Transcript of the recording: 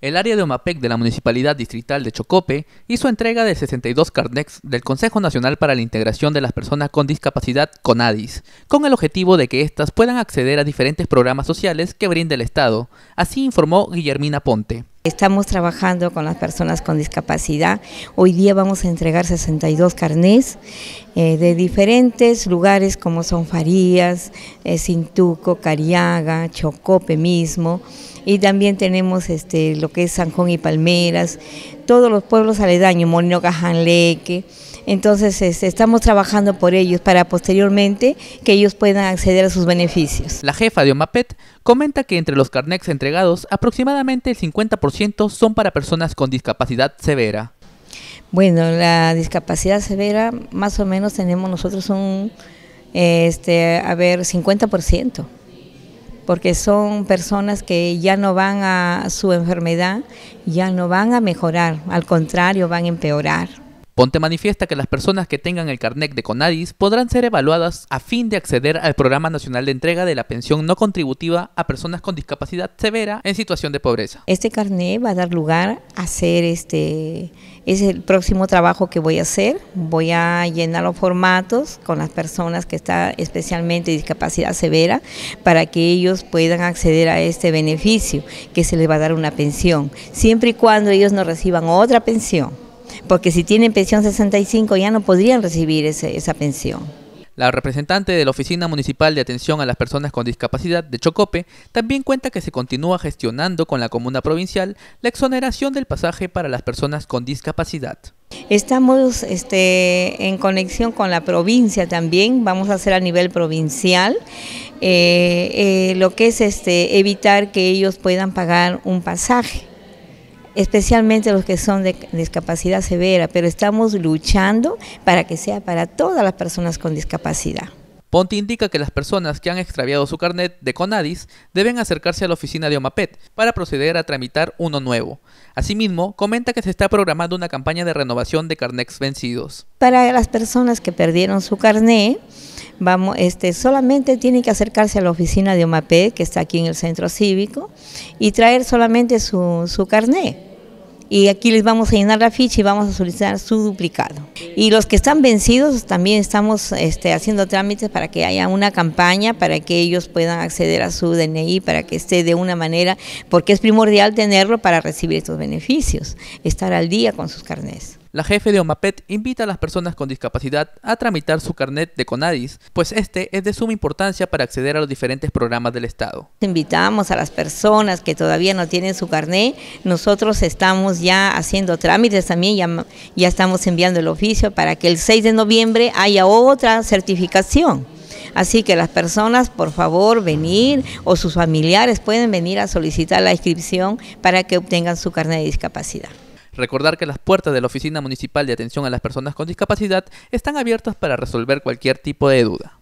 El área de OMAPEC de la Municipalidad Distrital de Chocope hizo entrega de 62 carnets del Consejo Nacional para la Integración de las Personas con Discapacidad CONADIS, con el objetivo de que éstas puedan acceder a diferentes programas sociales que brinde el Estado, así informó Guillermina Ponte. Estamos trabajando con las personas con discapacidad. Hoy día vamos a entregar 62 carnés eh, de diferentes lugares como son Farías, eh, Sintuco, Cintuco, Cariaga, Chocope mismo. Y también tenemos este, lo que es Sanjón y Palmeras, todos los pueblos aledaños, Molino Cajanleque. Entonces este, estamos trabajando por ellos para posteriormente que ellos puedan acceder a sus beneficios. La jefa de OMAPET comenta que entre los carnets entregados aproximadamente el 50% son para personas con discapacidad severa. Bueno, la discapacidad severa más o menos tenemos nosotros un, este, a ver, 50% porque son personas que ya no van a su enfermedad, ya no van a mejorar, al contrario, van a empeorar. Ponte manifiesta que las personas que tengan el carnet de CONADIS podrán ser evaluadas a fin de acceder al Programa Nacional de Entrega de la Pensión No Contributiva a Personas con Discapacidad Severa en Situación de Pobreza. Este carnet va a dar lugar a ser este es el próximo trabajo que voy a hacer. Voy a llenar los formatos con las personas que están especialmente discapacidad severa para que ellos puedan acceder a este beneficio, que se les va a dar una pensión, siempre y cuando ellos no reciban otra pensión, porque si tienen pensión 65 ya no podrían recibir esa pensión. La representante de la Oficina Municipal de Atención a las Personas con Discapacidad de Chocope también cuenta que se continúa gestionando con la Comuna Provincial la exoneración del pasaje para las personas con discapacidad. Estamos este, en conexión con la provincia también, vamos a hacer a nivel provincial, eh, eh, lo que es este, evitar que ellos puedan pagar un pasaje especialmente los que son de discapacidad severa, pero estamos luchando para que sea para todas las personas con discapacidad. Ponti indica que las personas que han extraviado su carnet de Conadis deben acercarse a la oficina de Omapet para proceder a tramitar uno nuevo. Asimismo, comenta que se está programando una campaña de renovación de carnets vencidos. Para las personas que perdieron su carnet, vamos, este, solamente tienen que acercarse a la oficina de Omapet, que está aquí en el centro cívico, y traer solamente su, su carnet y aquí les vamos a llenar la ficha y vamos a solicitar su duplicado. Y los que están vencidos también estamos este, haciendo trámites para que haya una campaña para que ellos puedan acceder a su DNI, para que esté de una manera, porque es primordial tenerlo para recibir estos beneficios, estar al día con sus carnés la jefe de OMAPET invita a las personas con discapacidad a tramitar su carnet de CONADIS, pues este es de suma importancia para acceder a los diferentes programas del Estado. Invitamos a las personas que todavía no tienen su carnet, nosotros estamos ya haciendo trámites también, ya, ya estamos enviando el oficio para que el 6 de noviembre haya otra certificación. Así que las personas, por favor, venir o sus familiares pueden venir a solicitar la inscripción para que obtengan su carnet de discapacidad. Recordar que las puertas de la Oficina Municipal de Atención a las Personas con Discapacidad están abiertas para resolver cualquier tipo de duda.